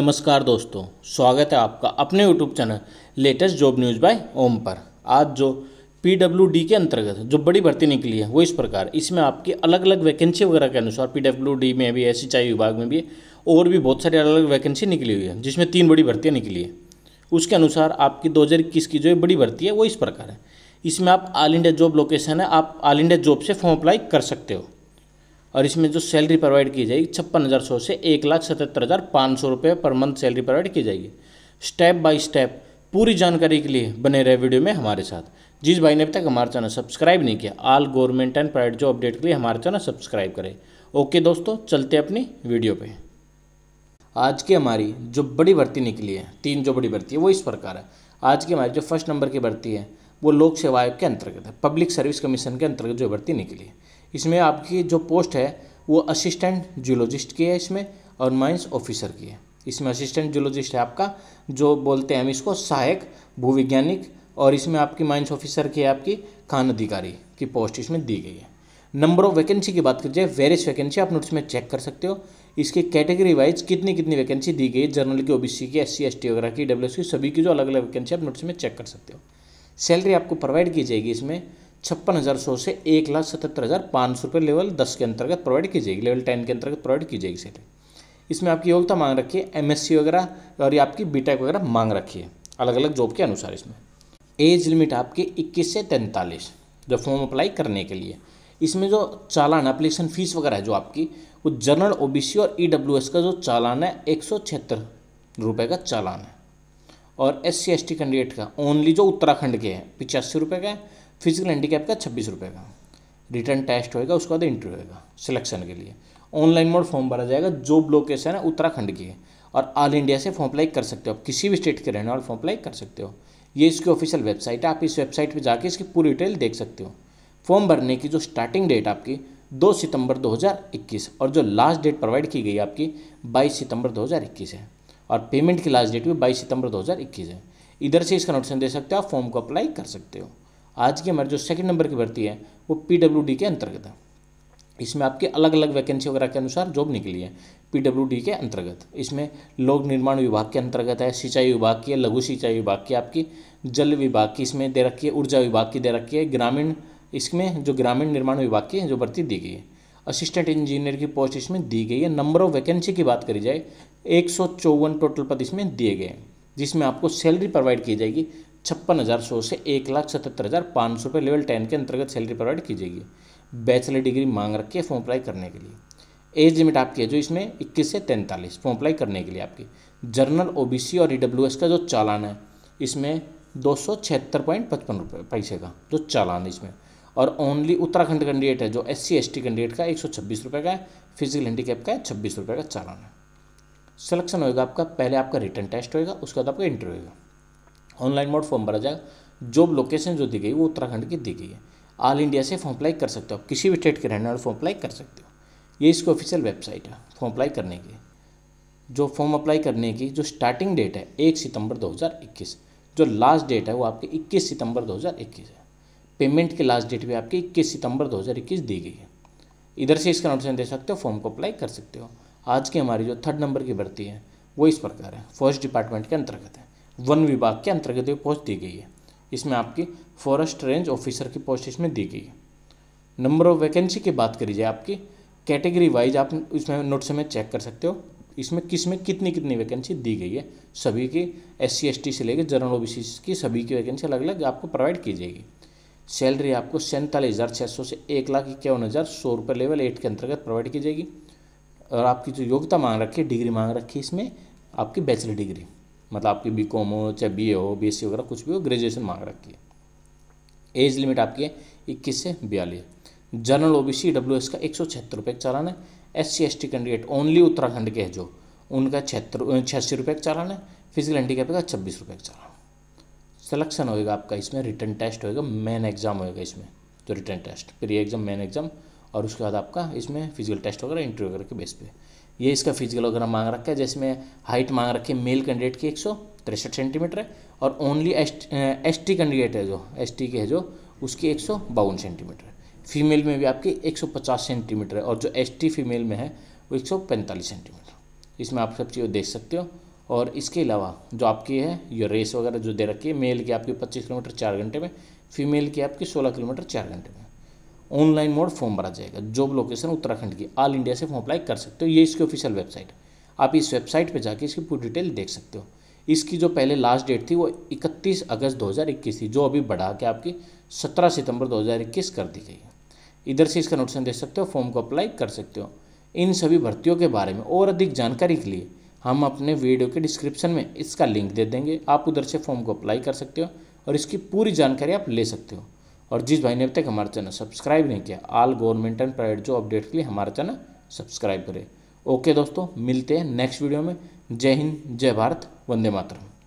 नमस्कार दोस्तों स्वागत है आपका अपने YouTube channel latest job news by Om पर आज जो डी के अंतर्गत जो बड़ी भर्ती निकली है वो इस प्रकार इसमें आपकी अलग अलग वैकेंसी वगैरह के अनुसार डी में भी है विभाग में भी है और भी बहुत सारी अलग अलग वैकेंसी निकली हुई है जिसमें तीन बड़ी भर्तियाँ निकली है उसके अनुसार आपकी दो की जो बड़ी भर्ती है वो इस प्रकार है इसमें आप ऑल इंडिया जॉब लोकेशन है आप ऑल इंडिया जॉब से फॉर्म अप्लाई कर सकते हो और इसमें जो सैलरी प्रोवाइड की जाएगी छप्पन हज़ार सौ से एक लाख सतहत्तर हज़ार पाँच सौ रुपये पर मंथ सैलरी प्रोवाइड की जाएगी स्टेप बाय स्टेप पूरी जानकारी के लिए बने रहे वीडियो में हमारे साथ जिस भाई ने अभी तक हमारा चैनल सब्सक्राइब नहीं किया all government and private job update के लिए हमारा चैनल सब्सक्राइब करें ओके दोस्तों चलते अपनी वीडियो पर आज की हमारी जो बड़ी भर्ती निकली है तीन जो बड़ी भर्ती है वो इस प्रकार है आज की हमारी जो फर्स्ट नंबर की भर्ती है वो लोक सेवा आयोग के अंतर्गत है पब्लिक सर्विस कमीशन के अंतर्गत जो भर्ती निकली है इसमें आपकी जो पोस्ट है वो असिस्टेंट जूलॉजिस्ट की है इसमें और माइंस ऑफिसर की है इसमें असिस्टेंट जूलॉजिस्ट है आपका जो बोलते हैं हम इसको सहायक भूविज्ञानिक और इसमें आपकी माइंस ऑफिसर की है आपकी खान अधिकारी की पोस्ट इसमें दी गई है नंबर ऑफ वैकेंसी की बात कीजिए वेरियस वैकेंसी आप नोट्स में चेक कर सकते हो इसके कैटेगरी वाइज कितनी कितनी वैकेंसी दी गई है जनरल की ओबीसी की एससी एसटी वगैरह की डब्ल्यू सभी की जो अलग अलग वैकेंसी आप नोट्स में चेक कर सकते हो सैलरी आपको प्रोवाइड की जाएगी इसमें छप्पन हज़ार सौ से एक लाख सतहत्तर हज़ार पाँच सौ रुपये लेवल दस के अंतर्गत प्रोवाइड की जाएगी लेवल टेन के अंतर्गत प्रोवाइड की जाएगी सैलरी इसमें आपकी योग्यता मांग रखी है एमएससी वगैरह और ये आपकी टेक वगैरह मांग रखी है अलग अलग जॉब के अनुसार इसमें एज लिमिट आपकी इक्कीस से तैंतालीस जो फॉर्म अप्लाई करने के लिए इसमें जो चालान अप्लीकेशन फीस वगैरह है जो आपकी वो जनरल सी और एस e का जो चालान है एक सौ छिहत्तर रुपये का चालान है और S C S T candidate का ओनली जो उत्तराखंड के हैं पिचासी रुपये का है फिजिकल हैंडीकैप का छब्बीस रुपये का रिटर्न टेस्ट होएगा उसके बाद इंटरव्यू होएगा सिलेक्शन के लिए ऑनलाइन मोड फॉर्म भरा जाएगा जो लोकेशन है उत्तराखंड की है और ऑल इंडिया से फॉर्म अप्लाई कर सकते हो आप किसी भी स्टेट के रहने वाले फॉर्म अप्लाई कर सकते हो ये इसकी ऑफिशियल वेबसाइट है आप इस वेबसाइट पर जाकर इसकी पूरी डिटेल देख सकते हो फॉर्म भरने की जो स्टार्टिंग डेट आपकी 2 सितंबर 2021 और जो लास्ट डेट प्रोवाइड की गई आपकी 22 सितंबर 2021 है और पेमेंट की लास्ट डेट भी 22 सितंबर 2021 है इधर से इसका नोटिसन दे सकते हो आप फॉर्म को अप्लाई कर सकते हो आज की हमारी जो सेकंड नंबर की भर्ती है वो पी के अंतर्गत है इसमें आपके अलग अलग वैकेंसी वगैरह के अनुसार जॉब निकली है पीडब्ल्यूडी के अंतर्गत इसमें लोक निर्माण विभाग के अंतर्गत है सिंचाई विभाग की लघु सिंचाई विभाग की आपकी जल विभाग की इसमें दे रखी है ऊर्जा विभाग की दे रखी है ग्रामीण इसमें जो ग्रामीण निर्माण विभाग की जो भर्ती दी गई है असिस्टेंट इंजीनियर की पोस्ट इसमें दी गई है नंबर ऑफ वैकेंसी की बात करी जाए एक टोटल पद इसमें दिए गए हैं जिसमें आपको सैलरी प्रोवाइड की जाएगी छप्पन हज़ार सौ से एक लाख सतहत्तर हज़ार पाँच सौ रुपये लेवल टेन के अंतर्गत सैलरी प्रोवाइड की जाएगी बैचलर डिग्री मांग रख के फॉर्म अप्लाई करने के लिए एज लिमिट आपकी है जो इसमें इक्कीस से तैंतालीस फॉर्म अप्लाई करने के लिए आपकी जर्नल ओ और ई का जो चालान है इसमें दो सौ छिहत्तर पॉइंट पचपन रुपये पैसे का जो चालान है इसमें और ओनली उत्तराखंड कैंडिडेट है जो S C S T candidate का एक सौ छब्बीस रुपये का है फिजिकल हैंडीकैप का है छब्बीस रुपये का चालान है सिलेक्शन होएगा आपका पहले आपका रिटर्न टेस्ट होएगा उसके बाद आपका इंटरव्यू होगा ऑनलाइन मोड फॉर्म भरा जाएगा जॉब लोकेशन जो दी गई वो उत्तराखंड की दी गई है ऑल इंडिया से फॉर्म अप्लाई कर सकते हो आप किसी भी स्टेट के रहने वाले फॉर्म अप्लाई कर सकते हो ये इसकी ऑफिशियल वेबसाइट है फॉर्म अप्लाई करने की जो फॉर्म अप्लाई करने की जो स्टार्टिंग डेट है एक सितंबर 2021 जो लास्ट डेट है वो आपकी 21 सितंबर 2021 है पेमेंट की लास्ट डेट भी आपकी 21 सितंबर 2021 दी गई है इधर से इसका नोटिफिकेशन दे सकते हो फॉर्म को अप्लाई कर सकते हो आज की हमारी जो थर्ड नंबर की भर्ती है वो इस प्रकार है फर्स्ट डिपार्टमेंट के अंतर्गत है वन विभाग के अंतर्गत पोस्ट दी गई है इसमें आपकी फॉरेस्ट रेंज ऑफिसर की पोस्ट इसमें दी गई है नंबर ऑफ वैकेंसी की बात करी जाए आपकी कैटेगरी वाइज आप इसमें नोट्स में चेक कर सकते हो इसमें किस में कितनी कितनी वैकेंसी दी गई है सभी की एस सी से लेकर जनरल ओ की सभी की वैकेंसी अलग अलग आपको प्रोवाइड की जाएगी सैलरी आपको सैंतालीस हज़ार छः सौ से एक लाख इक्यावन हज़ार सौ रुपये लेवल एट के अंतर्गत प्रोवाइड की जाएगी और आपकी जो योग्यता मांग रखी है डिग्री मांग रखी है इसमें आपकी बैचलर डिग्री मतलब आपकी बी कॉम हो चाहे बी ए हो बी एस सी वगैरह कुछ भी हो ग्रेजुएशन मांग रखी है एज लिमिट आपकी है इक्कीस से बयालीस general O B C W S का एक सौ छिहत्तर रुपये का चालान है S C S T candidate only Uttarakhand के है जो उनका छिहत्तर छियासी रुपये का चालान है फिजिकल हैंडीकैप का छब्बीस रुपये का चालान सिलेक्शन होएगा आपका इसमें रिटर्न टेस्ट होएगा मेन एग्जाम होएगा इसमें तो written test pre exam main exam और उसके बाद आपका इसमें फिजिकल टेस्ट वगैरह इंटरव्यू वगैरह के बेस पे ये इसका फिजिकलोग्राम मांग रखा है जिसमें हाइट मांग रखी है मेल कैंडिडेट की एक सेंटीमीटर है और ओनली एस टी कैंडिडेट है जो एस टी के है जो उसकी एक सेंटीमीटर है फीमेल में भी आपकी 150 सेंटीमीटर है और जो एस टी फीमेल में है वो 145 सेंटीमीटर इसमें आप सब चीज़ें देख सकते हो और इसके अलावा जो आपकी है ये रेस वगैरह जो दे रखी है मेल की आपकी 25 किलोमीटर चार घंटे में फीमेल की आपकी 16 किलोमीटर चार घंटे में ऑनलाइन मोड फॉर्म भरा जाएगा जॉब लोकेशन उत्तराखंड की ऑल इंडिया से फॉर्म अप्लाई कर सकते हो ये इसकी ऑफिशियल वेबसाइट आप इस वेबसाइट पर जाके इसकी पूरी डिटेल देख सकते हो इसकी जो पहले लास्ट डेट थी वो 31 अगस्त 2021 थी जो अभी बढ़ा के आपकी 17 सितंबर 2021 कर दी गई है इधर से इसका नोटिसन देख सकते हो फॉर्म को अप्लाई कर सकते हो इन सभी भर्तियों के बारे में और अधिक जानकारी के लिए हम अपने वीडियो के डिस्क्रिप्शन में इसका लिंक दे देंगे आप उधर से फॉर्म को अप्लाई कर सकते हो और इसकी पूरी जानकारी आप ले सकते हो और जिस भाई ने अब तक हमारा चैनल सब्सक्राइब नहीं किया आल गवर्नमेंट एंड प्राइवेट जो अपडेट के लिए हमारा चैनल सब्सक्राइब करें ओके दोस्तों मिलते हैं नेक्स्ट वीडियो में जय हिंद जय भारत वंदे मातरम